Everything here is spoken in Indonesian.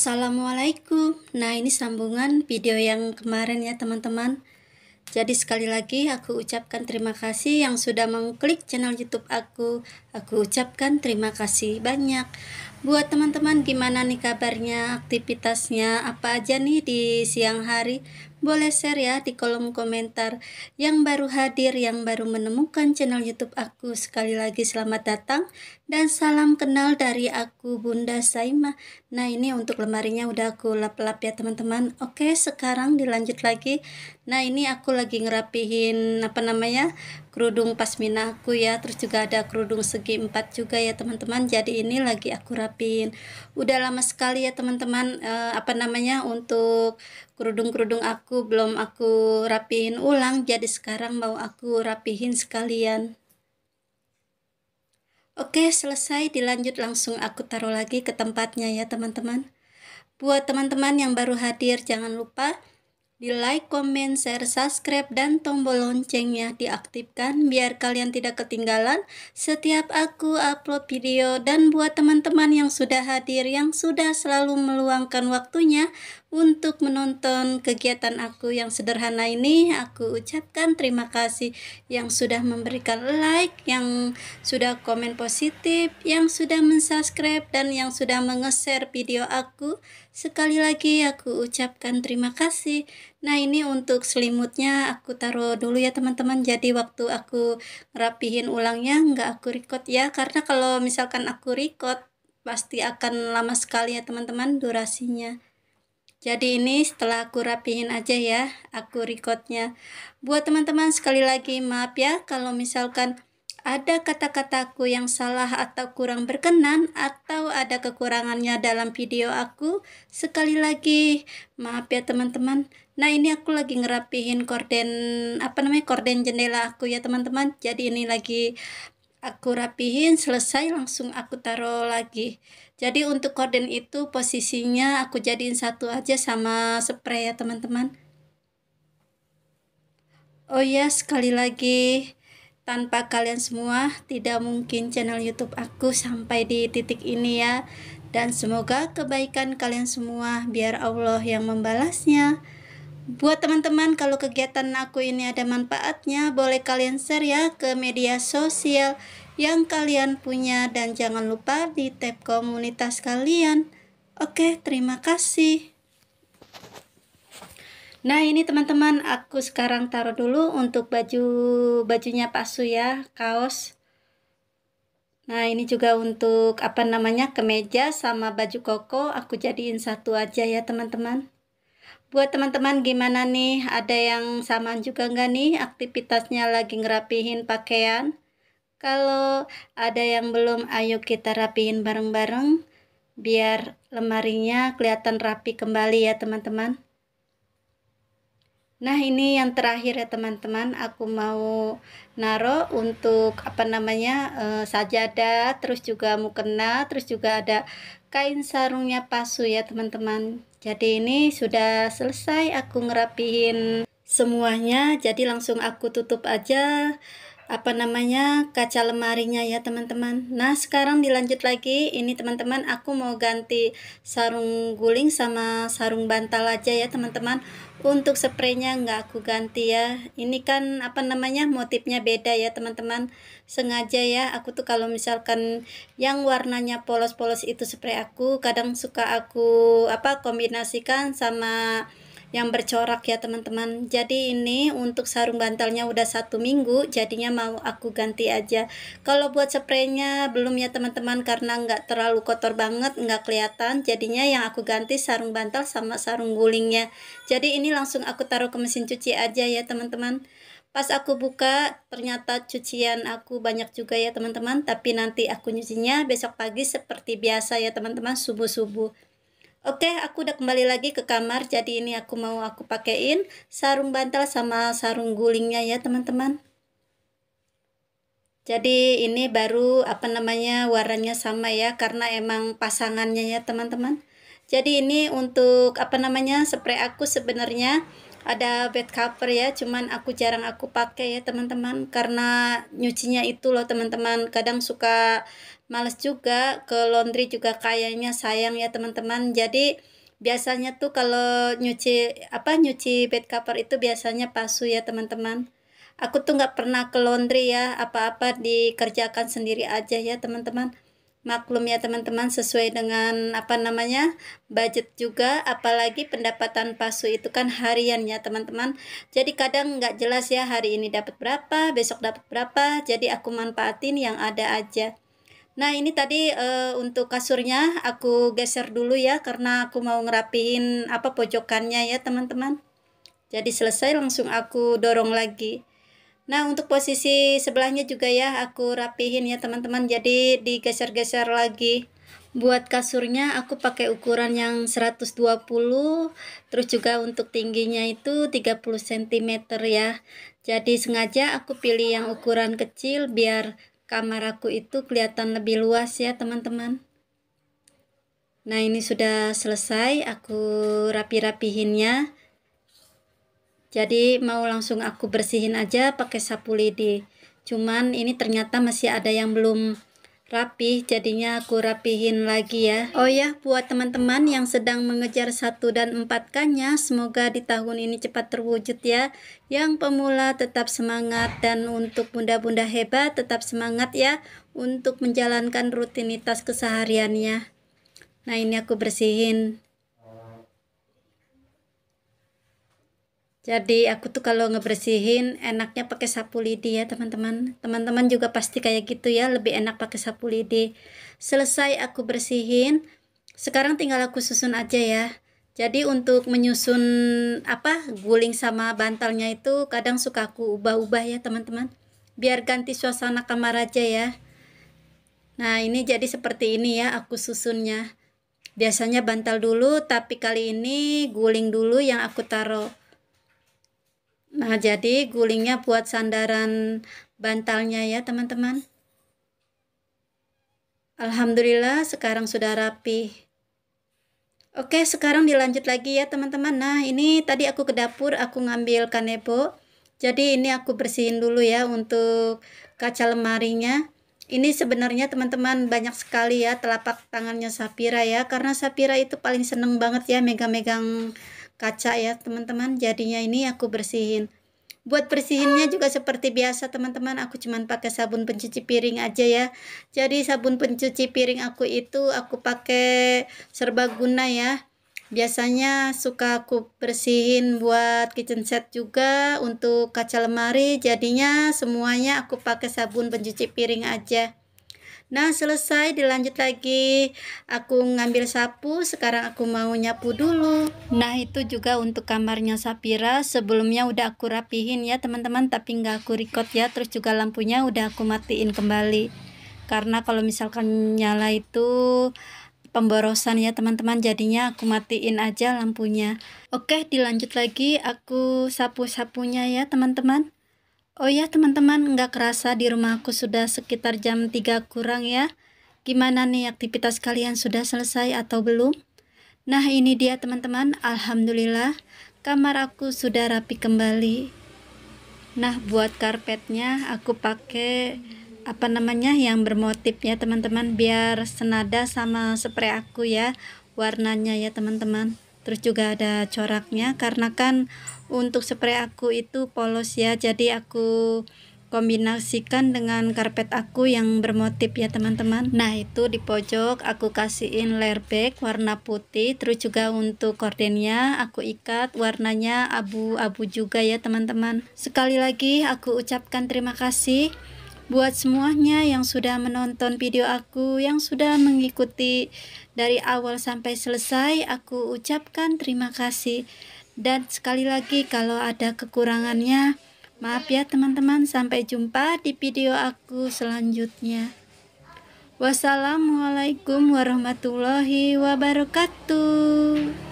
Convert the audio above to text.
Assalamualaikum Nah ini sambungan video yang kemarin ya teman-teman Jadi sekali lagi aku ucapkan terima kasih yang sudah mengklik channel youtube aku Aku ucapkan terima kasih banyak Buat teman-teman gimana nih kabarnya, aktivitasnya, apa aja nih di siang hari Boleh share ya di kolom komentar Yang baru hadir, yang baru menemukan channel youtube aku Sekali lagi selamat datang dan salam kenal dari aku Bunda Saima. Nah ini untuk lemarinya udah aku lap-lap ya teman-teman. Oke sekarang dilanjut lagi. Nah ini aku lagi ngerapihin apa namanya kerudung pasmina aku ya. Terus juga ada kerudung segi empat juga ya teman-teman. Jadi ini lagi aku rapihin. Udah lama sekali ya teman-teman e, apa namanya untuk kerudung-kerudung aku belum aku rapihin ulang. Jadi sekarang mau aku rapihin sekalian. Oke, selesai. Dilanjut langsung aku taruh lagi ke tempatnya ya, teman-teman. Buat teman-teman yang baru hadir, jangan lupa di like, comment, share, subscribe, dan tombol loncengnya diaktifkan biar kalian tidak ketinggalan setiap aku upload video. Dan buat teman-teman yang sudah hadir, yang sudah selalu meluangkan waktunya untuk menonton kegiatan aku yang sederhana ini. Aku ucapkan terima kasih yang sudah memberikan like, yang sudah komen positif, yang sudah mensubscribe, dan yang sudah mengeser video aku. Sekali lagi aku ucapkan terima kasih. Nah ini untuk selimutnya aku taruh dulu ya teman-teman. Jadi waktu aku ngerapihin ulangnya nggak aku record ya. Karena kalau misalkan aku record pasti akan lama sekali ya teman-teman durasinya. Jadi ini setelah aku rapihin aja ya, aku recordnya. Buat teman-teman sekali lagi maaf ya kalau misalkan ada kata-kataku yang salah atau kurang berkenan atau ada kekurangannya dalam video aku sekali lagi maaf ya teman-teman nah ini aku lagi ngerapihin korden apa namanya korden jendela aku ya teman-teman jadi ini lagi aku rapihin selesai langsung aku taruh lagi jadi untuk korden itu posisinya aku jadiin satu aja sama spray ya teman-teman oh ya sekali lagi tanpa kalian semua tidak mungkin channel youtube aku sampai di titik ini ya dan semoga kebaikan kalian semua biar Allah yang membalasnya Buat teman-teman, kalau kegiatan aku ini ada manfaatnya, boleh kalian share ya ke media sosial yang kalian punya dan jangan lupa di tab komunitas kalian. Oke, terima kasih. Nah, ini teman-teman, aku sekarang taruh dulu untuk baju bajunya Pak Su ya, kaos. Nah, ini juga untuk apa namanya? kemeja sama baju koko aku jadiin satu aja ya, teman-teman. Buat teman-teman gimana nih? Ada yang sama juga nggak nih aktivitasnya lagi ngerapihin pakaian? Kalau ada yang belum, ayo kita rapihin bareng-bareng biar lemarinya kelihatan rapi kembali ya teman-teman. Nah ini yang terakhir ya teman-teman aku mau naro untuk apa namanya e, eh, sajadah terus juga mukena terus juga ada kain sarungnya pasu ya teman-teman jadi ini sudah selesai aku ngerapihin semuanya jadi langsung aku tutup aja apa namanya kaca lemarinya ya teman-teman nah sekarang dilanjut lagi ini teman-teman aku mau ganti sarung guling sama sarung bantal aja ya teman-teman untuk spraynya nggak aku ganti ya ini kan apa namanya motifnya beda ya teman-teman sengaja ya aku tuh kalau misalkan yang warnanya polos-polos itu spray aku kadang suka aku apa kombinasikan sama yang bercorak ya teman-teman jadi ini untuk sarung bantalnya udah satu minggu jadinya mau aku ganti aja kalau buat spraynya belum ya teman-teman karena nggak terlalu kotor banget nggak kelihatan jadinya yang aku ganti sarung bantal sama sarung gulingnya jadi ini langsung aku taruh ke mesin cuci aja ya teman-teman pas aku buka ternyata cucian aku banyak juga ya teman-teman tapi nanti aku nyucinya besok pagi seperti biasa ya teman-teman subuh-subuh Oke, aku udah kembali lagi ke kamar. Jadi ini aku mau aku pakein sarung bantal sama sarung gulingnya ya, teman-teman. Jadi ini baru apa namanya warnanya sama ya karena emang pasangannya ya, teman-teman jadi ini untuk apa namanya spray aku sebenarnya ada bed cover ya cuman aku jarang aku pakai ya teman-teman karena nyucinya itu loh teman-teman kadang suka males juga ke laundry juga kayaknya sayang ya teman-teman jadi biasanya tuh kalau nyuci apa nyuci bed cover itu biasanya pasu ya teman-teman aku tuh nggak pernah ke laundry ya apa-apa dikerjakan sendiri aja ya teman-teman maklum ya teman-teman sesuai dengan apa namanya budget juga apalagi pendapatan palsu itu kan harian ya teman-teman jadi kadang nggak jelas ya hari ini dapat berapa besok dapat berapa jadi aku manfaatin yang ada aja nah ini tadi e, untuk kasurnya aku geser dulu ya karena aku mau ngerapiin apa pojokannya ya teman-teman jadi selesai langsung aku dorong lagi Nah, untuk posisi sebelahnya juga ya aku rapihin ya teman-teman. Jadi digeser-geser lagi. Buat kasurnya aku pakai ukuran yang 120 terus juga untuk tingginya itu 30 cm ya. Jadi sengaja aku pilih yang ukuran kecil biar kamar aku itu kelihatan lebih luas ya teman-teman. Nah, ini sudah selesai aku rapi-rapihinnya jadi mau langsung aku bersihin aja pakai sapu lidi cuman ini ternyata masih ada yang belum rapi jadinya aku rapihin lagi ya oh ya buat teman-teman yang sedang mengejar satu dan 4 kanya semoga di tahun ini cepat terwujud ya yang pemula tetap semangat dan untuk bunda-bunda hebat tetap semangat ya untuk menjalankan rutinitas kesehariannya nah ini aku bersihin jadi aku tuh kalau ngebersihin enaknya pakai sapu lidi ya teman-teman teman-teman juga pasti kayak gitu ya lebih enak pakai sapu lidi selesai aku bersihin sekarang tinggal aku susun aja ya jadi untuk menyusun apa guling sama bantalnya itu kadang suka aku ubah-ubah ya teman-teman biar ganti suasana kamar aja ya nah ini jadi seperti ini ya aku susunnya biasanya bantal dulu tapi kali ini guling dulu yang aku taruh Nah, jadi gulingnya buat sandaran bantalnya ya, teman-teman. Alhamdulillah sekarang sudah rapi. Oke, sekarang dilanjut lagi ya, teman-teman. Nah, ini tadi aku ke dapur, aku ngambil kanebo. Jadi ini aku bersihin dulu ya untuk kaca lemarinya. Ini sebenarnya teman-teman banyak sekali ya telapak tangannya Sapira ya karena Sapira itu paling seneng banget ya megang-megang kaca ya teman-teman jadinya ini aku bersihin buat bersihinnya juga seperti biasa teman-teman aku cuman pakai sabun pencuci piring aja ya jadi sabun pencuci piring aku itu aku pakai serbaguna ya biasanya suka aku bersihin buat kitchen set juga untuk kaca lemari jadinya semuanya aku pakai sabun pencuci piring aja Nah, selesai dilanjut lagi. Aku ngambil sapu, sekarang aku mau nyapu dulu. Nah, itu juga untuk kamarnya Sapira. Sebelumnya udah aku rapihin ya, teman-teman, tapi nggak aku record ya. Terus juga lampunya udah aku matiin kembali. Karena kalau misalkan nyala itu pemborosan ya teman-teman jadinya aku matiin aja lampunya oke dilanjut lagi aku sapu-sapunya ya teman-teman Oh ya teman-teman, nggak kerasa di rumahku sudah sekitar jam 3 kurang ya. Gimana nih aktivitas kalian sudah selesai atau belum? Nah ini dia teman-teman, Alhamdulillah kamar aku sudah rapi kembali. Nah buat karpetnya aku pakai apa namanya yang bermotif ya teman-teman biar senada sama spray aku ya warnanya ya teman-teman terus juga ada coraknya karena kan untuk spray aku itu polos ya jadi aku kombinasikan dengan karpet aku yang bermotif ya teman-teman nah itu di pojok aku kasihin layer bag warna putih terus juga untuk kordennya aku ikat warnanya abu-abu juga ya teman-teman sekali lagi aku ucapkan terima kasih buat semuanya yang sudah menonton video aku, yang sudah mengikuti dari awal sampai selesai, aku ucapkan terima kasih. Dan sekali lagi kalau ada kekurangannya, maaf ya teman-teman, sampai jumpa di video aku selanjutnya. Wassalamualaikum warahmatullahi wabarakatuh.